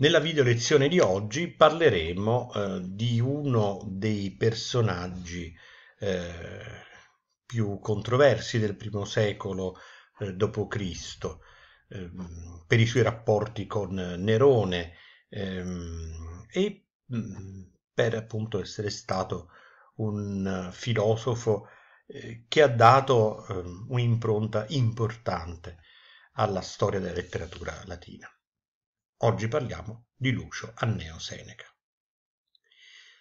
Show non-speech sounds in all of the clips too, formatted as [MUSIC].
Nella video lezione di oggi parleremo eh, di uno dei personaggi eh, più controversi del primo secolo eh, d.C. Ehm, per i suoi rapporti con Nerone ehm, e mm, per appunto essere stato un eh, filosofo eh, che ha dato ehm, un'impronta importante alla storia della letteratura latina. Oggi parliamo di Lucio Anneo Seneca.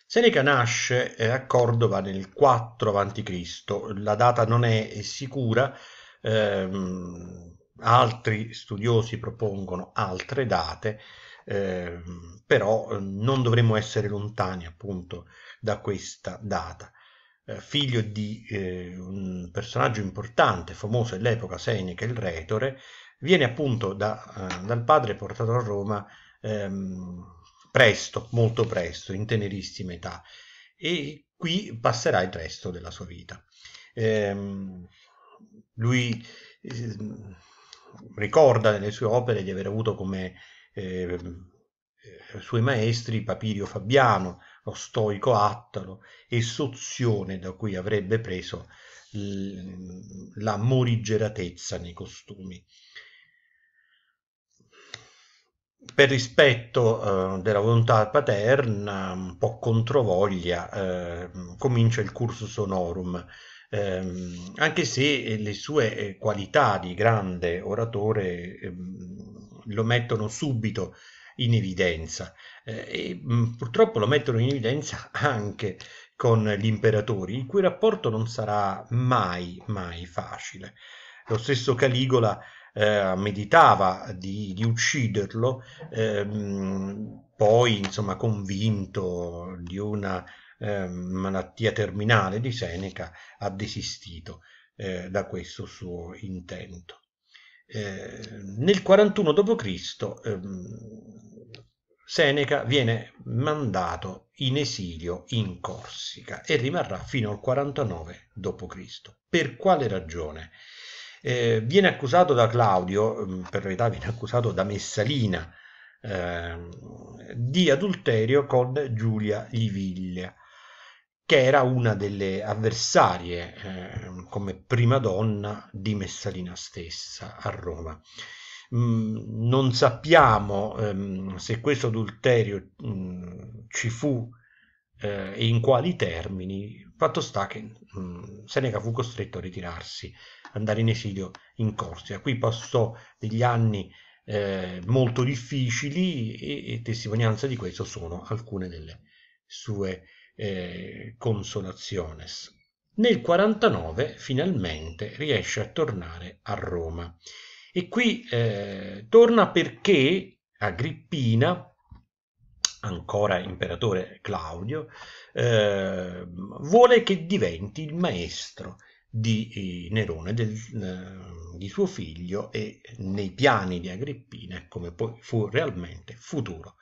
Seneca nasce eh, a Cordova nel 4 a.C., la data non è sicura, ehm, altri studiosi propongono altre date, ehm, però eh, non dovremmo essere lontani appunto da questa data eh, figlio di eh, un personaggio importante, famoso all'epoca Seneca il retore, viene appunto da, eh, dal padre portato a Roma ehm, presto, molto presto, in tenerissima età, e qui passerà il resto della sua vita. Ehm, lui eh, ricorda nelle sue opere di aver avuto come ehm, eh, suoi maestri Papirio Fabiano, lo stoico Attalo e Sozione, da cui avrebbe preso la morigeratezza nei costumi per rispetto eh, della volontà paterna, un po' controvoglia, eh, comincia il cursus honorum, eh, anche se le sue eh, qualità di grande oratore ehm, lo mettono subito in evidenza eh, e mm, purtroppo lo mettono in evidenza [LAUGHS] anche con gli imperatori, il cui rapporto non sarà mai, mai facile. Lo stesso Caligola eh, meditava di, di ucciderlo, ehm, poi insomma convinto di una eh, malattia terminale di Seneca, ha desistito eh, da questo suo intento. Eh, nel 41 d.C. Ehm, Seneca viene mandato in esilio in Corsica e rimarrà fino al 49 d.C. Per quale ragione? eh, viene accusato da Claudio, mm, per verità viene accusato da Messalina, eh, di adulterio con Giulia Liviglia, che era una delle avversarie eh, come prima donna di Messalina stessa a Roma. Mm, non sappiamo ehm, se questo adulterio mh, mm, ci fu eh, e in quali termini, fatto sta che mh, mm, Seneca fu costretto a ritirarsi andare in esilio in Corsica. Qui passò degli anni eh, molto difficili e, e, testimonianza di questo sono alcune delle sue eh, consolaciones. Nel 49 finalmente riesce a tornare a Roma e qui eh, torna perché Agrippina, ancora imperatore Claudio, eh, vuole che diventi il maestro di eh, Nerone, del, eh, di suo figlio e nei piani di Agrippina, come poi fu realmente futuro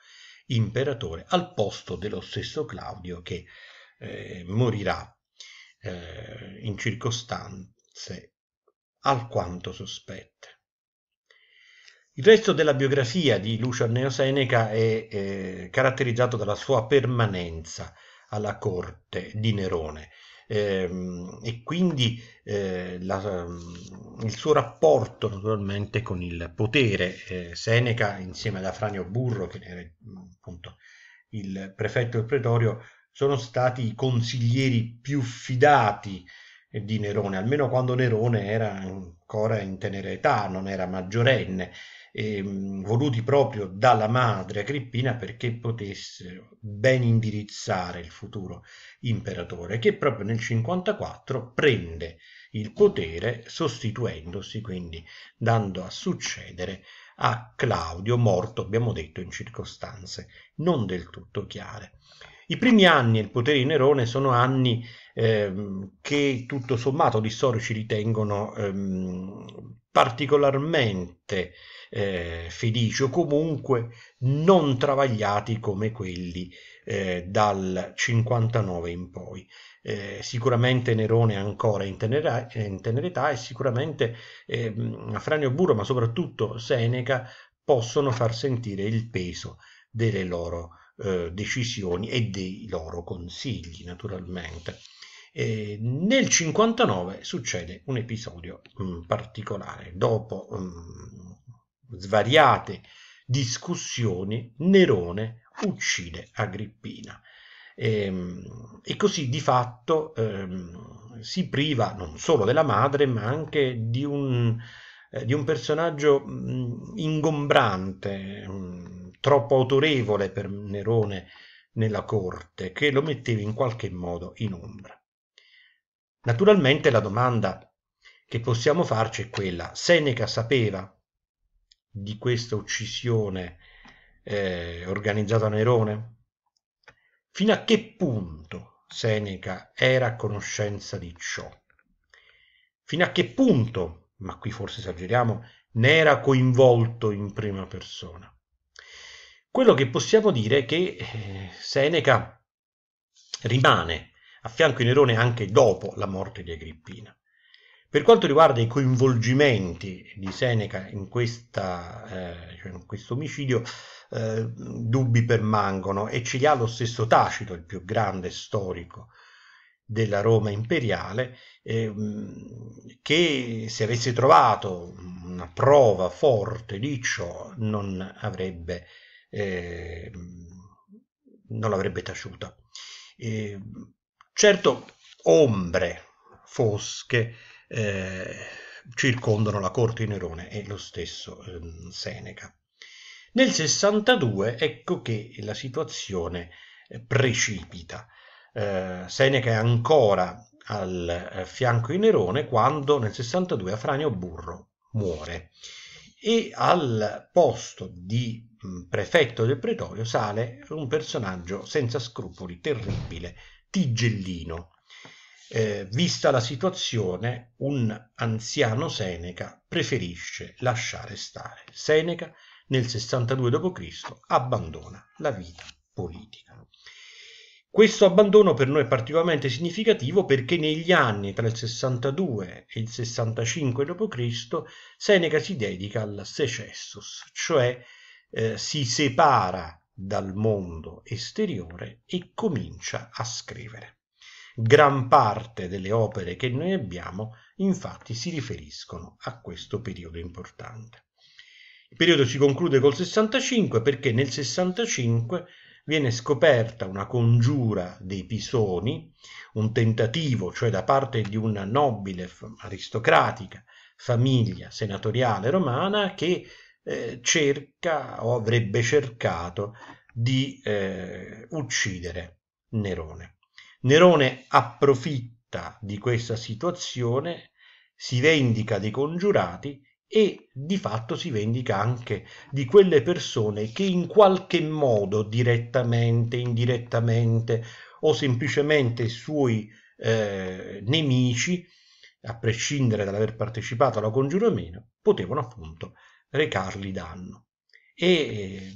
imperatore, al posto dello stesso Claudio che eh, morirà eh, in circostanze alquanto sospette. Il resto della biografia di Lucio Anneo Seneca è eh, caratterizzato dalla sua permanenza alla corte di Nerone, Ehm, e quindi eh, la, il suo rapporto naturalmente con il potere. Eh, Seneca insieme ad Afranio Burro, che era mm, appunto il prefetto del pretorio, sono stati i consiglieri più fidati di Nerone, almeno quando Nerone era ancora in tenera età, non era maggiorenne ehm, voluti proprio dalla madre Agrippina perché potessero ben indirizzare il futuro imperatore che proprio nel 54 prende il potere sostituendosi quindi dando a succedere a Claudio morto abbiamo detto in circostanze non del tutto chiare. I primi anni del potere di Nerone sono anni eh, che tutto sommato gli storici ritengono ehm, particolarmente eh, felici o comunque non travagliati come quelli eh, dal 59 in poi. Eh, sicuramente Nerone è ancora in tenera, in tenera età e sicuramente ehm, Afranio Burro ma soprattutto Seneca possono far sentire il peso delle loro eh, decisioni e dei loro consigli, naturalmente. E nel 59 succede un episodio mh, mm, particolare. Dopo mh, mm, svariate discussioni, Nerone uccide Agrippina. E, ehm, e, così di fatto ehm, si priva non solo della madre, ma anche di un, eh, di un personaggio mh, mm, ingombrante, mh, troppo autorevole per Nerone nella corte, che lo metteva in qualche modo in ombra. Naturalmente la domanda che possiamo farci è quella, Seneca sapeva di questa uccisione eh, organizzata a Nerone? Fino a che punto Seneca era a conoscenza di ciò? Fino a che punto, ma qui forse esageriamo, ne era coinvolto in prima persona? Quello che possiamo dire è che eh, Seneca rimane a fianco di Nerone anche dopo la morte di Agrippina. Per quanto riguarda i coinvolgimenti di Seneca in, questa, eh, cioè in questo omicidio, eh, dubbi permangono e ce li ha lo stesso Tacito, il più grande storico della Roma imperiale, eh, che se avesse trovato una prova forte di ciò non avrebbe eh, non l'avrebbe taciuta. Eh, certo, ombre fosche eh, circondano la corte di Nerone e lo stesso ehm, Seneca. Nel 62 ecco che la situazione eh, precipita. Eh, Seneca è ancora al eh, fianco di Nerone quando nel 62 Afranio Burro muore e al posto di mm, prefetto del pretorio sale un personaggio senza scrupoli terribile, Tigellino. Eh, vista la situazione, un anziano Seneca preferisce lasciare stare. Seneca nel 62 d.C. abbandona la vita politica. Questo abbandono per noi è particolarmente significativo perché negli anni tra il 62 e il 65 d.C. Seneca si dedica al secessus, cioè eh, si separa dal mondo esteriore e comincia a scrivere. Gran parte delle opere che noi abbiamo infatti si riferiscono a questo periodo importante. Il periodo si conclude col 65 perché nel 65 viene scoperta una congiura dei Pisoni, un tentativo, cioè da parte di una nobile aristocratica famiglia senatoriale romana che eh, cerca o avrebbe cercato di eh, uccidere Nerone. Nerone approfitta di questa situazione, si vendica dei congiurati e di fatto si vendica anche di quelle persone che in qualche modo direttamente, indirettamente o semplicemente suoi eh, nemici, a prescindere dall'aver partecipato alla congiura o meno, potevano appunto recargli danno. E eh,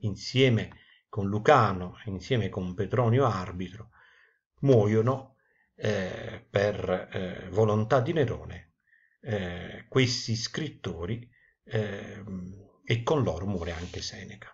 insieme con Lucano, insieme con Petronio Arbitro, muoiono eh, per eh, volontà di Nerone eh, questi scrittori eh, e con loro muore anche Seneca.